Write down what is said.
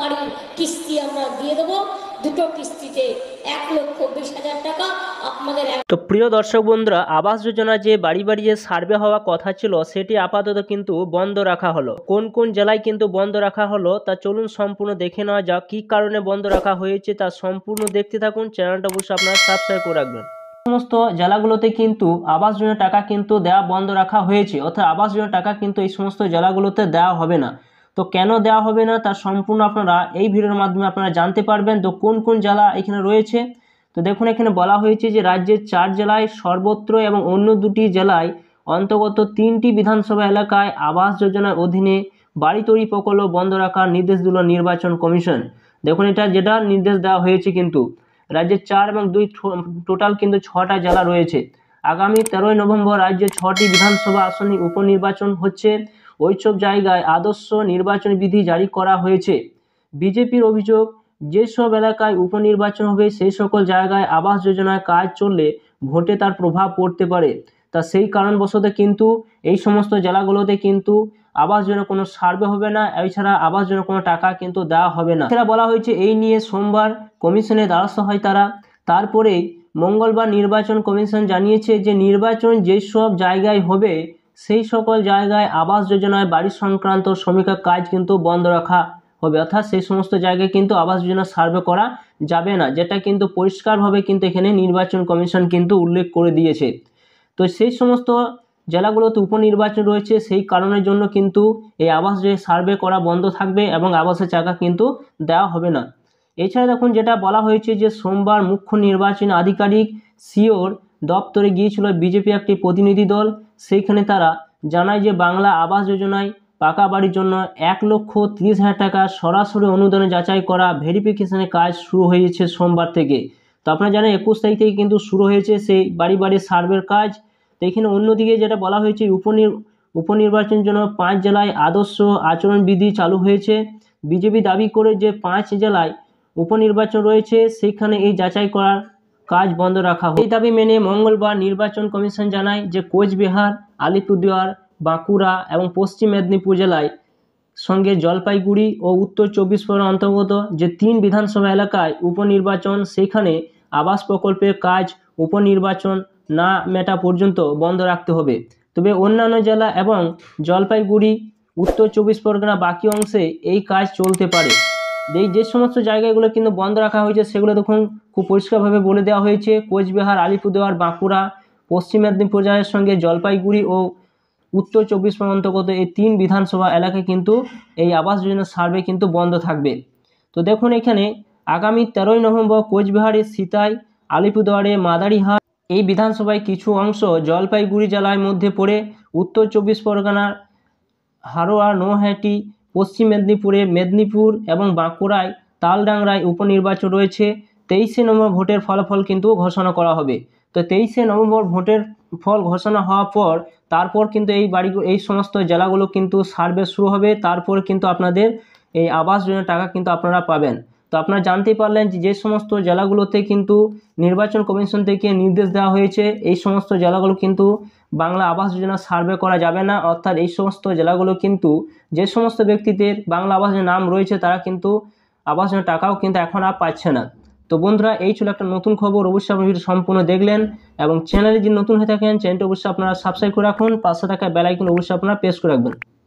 বাড়ির কিস্তি আমরা দিয়ে দেবো দুটো কিস্তিতে এক লক্ষ বিশ হাজার টাকা আপনাদের তো প্রিয় দর্শক বন্ধুরা আবাস যোজনা যে বাড়ি বাড়ি যে সার্ভে হওয়া কথা ছিল সেটি আপাতত কিন্তু বন্ধ রাখা হলো কোন কোন জেলায় কিন্তু বন্ধ রাখা হলো তা চলুন সম্পূর্ণ দেখে নেওয়া যাক কি কারণে বন্ধ রাখা হয়েছে তা সম্পূর্ণ দেখতে থাকুন চ্যানেলটা অবশ্যই আপনারা সাবস্ক্রাইব করে রাখবেন সমস্ত জেলাগুলোতে কিন্তু আবাস যোজনা টাকা কিন্তু দেওয়া বন্ধ রাখা হয়েছে অর্থাৎ আবাস যোজনা টাকা কিন্তু এই সমস্ত জেলাগুলোতে দেওয়া হবে না তো কেন দেওয়া হবে না তার সম্পূর্ণ আপনারা এই ভিডিওর মাধ্যমে আপনারা জানতে পারবেন তো কোন কোন জেলা এখানে রয়েছে তো দেখুন এখানে বলা হয়েছে যে রাজ্যের চার জেলায় সর্বত্র এবং অন্য দুটি জেলায় অন্তর্গত তিনটি বিধানসভা এলাকায় আবাস যোজনার অধীনে বাড়ি তৈরি প্রকল্প বন্ধ রাখার নির্দেশ দিল নির্বাচন কমিশন দেখুন এটা যেটা নির্দেশ দেওয়া হয়েছে কিন্তু রাজ্যের চার এবং দুই টোটাল কিন্তু ছটা জেলা রয়েছে আগামী তেরোই নভেম্বর রাজ্যে ছটি বিধানসভা আসনে উপনির্বাচন হচ্ছে ওইসব জায়গায় আদর্শ নির্বাচন বিধি জারি করা হয়েছে বিজেপির অভিযোগ যেসব এলাকায় উপনির্বাচন হবে সেই সকল জায়গায় আবাস যোজনায় কাজ চললে ভোটে তার প্রভাব পড়তে পারে তা সেই কারণবশত কিন্তু এই সমস্ত জেলাগুলোতে কিন্তু আবাস যোজনা কোনো সার্ভে হবে না এছাড়া আবাস যোজনা কোনো টাকা কিন্তু দেওয়া হবে না এছাড়া বলা হয়েছে এই নিয়ে সোমবার কমিশনে দ্বারস্থ হয় তারা তারপরেই মঙ্গলবার নির্বাচন কমিশন জানিয়েছে যে নির্বাচন যেসব জায়গায় হবে সেই সকল জায়গায় আবাস যোজনায় বাড়ি সংক্রান্ত শ্রমিকের কাজ কিন্তু বন্ধ রাখা হবে অর্থাৎ সেই সমস্ত জায়গায় কিন্তু আবাস যোজনা সার্ভে করা যাবে না যেটা কিন্তু পরিষ্কারভাবে কিন্তু এখানে নির্বাচন কমিশন কিন্তু উল্লেখ করে দিয়েছে তো সেই সমস্ত জেলাগুলোতে উপনির্বাচন রয়েছে সেই কারণের জন্য কিন্তু এই আবাস যে সার্ভে করা বন্ধ থাকবে এবং আবাসের চাকা কিন্তু দেওয়া হবে না এছাড়া দেখুন যেটা বলা হয়েছে যে সোমবার মুখ্য নির্বাচন আধিকারিক সিওর দপ্তরে গিয়েছিল বিজেপি একটি প্রতিনিধি দল সেইখানে তারা জানায় যে বাংলা আবাস যোজনায় পাকা বাড়ির জন্য এক লক্ষ তিরিশ হাজার টাকা সরাসরি অনুদানে যাচাই করা ভেরিফিকেশনের কাজ শুরু হয়েছে সোমবার থেকে তো আপনারা জানেন একুশ তারিখ থেকে কিন্তু শুরু হয়েছে সেই বাড়ি বাড়ি সার্ভের কাজ তো এখানে অন্যদিকে যেটা বলা হয়েছে উপনির উপনির্বাচনের জন্য পাঁচ জেলায় আদর্শ আচরণবিধি চালু হয়েছে বিজেপি দাবি করে যে পাঁচ জেলায় উপনির্বাচন রয়েছে সেইখানে এই যাচাই করার কাজ বন্ধ রাখা হয় এই দাবি মেনে মঙ্গলবার নির্বাচন কমিশন জানায় যে কোচবিহার আলিপুরদুয়ার বাঁকুড়া এবং পশ্চিম মেদিনীপুর জেলায় সঙ্গে জলপাইগুড়ি ও উত্তর চব্বিশ পরগনা অন্তর্গত যে তিন বিধানসভা এলাকায় উপনির্বাচন সেখানে আবাস প্রকল্পের কাজ উপনির্বাচন না মেটা পর্যন্ত বন্ধ রাখতে হবে তবে অন্যান্য জেলা এবং জলপাইগুড়ি উত্তর চব্বিশ পরগনা বাকি অংশে এই কাজ চলতে পারে এই যে সমস্ত জায়গাগুলো কিন্তু বন্ধ রাখা হয়েছে সেগুলো দেখুন খুব পরিষ্কারভাবে বলে দেওয়া হয়েছে কোচবিহার আলিপুরদুয়ার বাঁকুড়া পশ্চিম মেদিনীপুর জেলার সঙ্গে জলপাইগুড়ি ও উত্তর চব্বিশ পরগনাগত এই তিন বিধানসভা এলাকায় কিন্তু এই আবাস যোজনার সার্ভে কিন্তু বন্ধ থাকবে তো দেখুন এখানে আগামী তেরোই নভেম্বর কোচবিহারের সিতাই আলিপুরদুয়ারে মাদারিহাট এই বিধানসভায় কিছু অংশ জলপাইগুড়ি জেলার মধ্যে পড়ে উত্তর চব্বিশ পরগনার হারোয়া নোহাটি পশ্চিম মেদিনীপুরে মেদিনীপুর এবং বাঁকুড়ায় তালডাংরায় উপনির্বাচন রয়েছে তেইশে নম্বর ভোটের ফলাফল কিন্তু ঘোষণা করা হবে তো তেইশে নভেম্বর ভোটের ফল ঘোষণা হওয়ার পর তারপর কিন্তু এই বাড়ি এই সমস্ত জেলাগুলো কিন্তু সার্ভে শুরু হবে তারপর কিন্তু আপনাদের এই আবাস যোজনার টাকা কিন্তু আপনারা পাবেন তো আপনারা জানতেই পারলেন যে সমস্ত জেলাগুলোতে কিন্তু নির্বাচন কমিশন থেকে নির্দেশ দেওয়া হয়েছে এই সমস্ত জেলাগুলো কিন্তু বাংলা আবাস যোজনা সার্ভে করা যাবে না অর্থাৎ এই সমস্ত জেলাগুলো কিন্তু যে সমস্ত ব্যক্তিদের বাংলা আবাস যোজনা নাম রয়েছে তারা কিন্তু আবাস যোজনার টাকাও কিন্তু এখন আর পাচ্ছে না তো বন্ধুরা এই ছিল একটা নতুন খবর অবশ্যই আপনি ভিডিও সম্পূর্ণ দেখলেন এবং চ্যানেলে যদি নতুন হয়ে থাকেন চ্যানেলটি অবশ্যই আপনারা সাবস্ক্রাইব করে রাখুন পাশে থাকা বেলাইকন অবশ্যই আপনারা প্রেস করে রাখবেন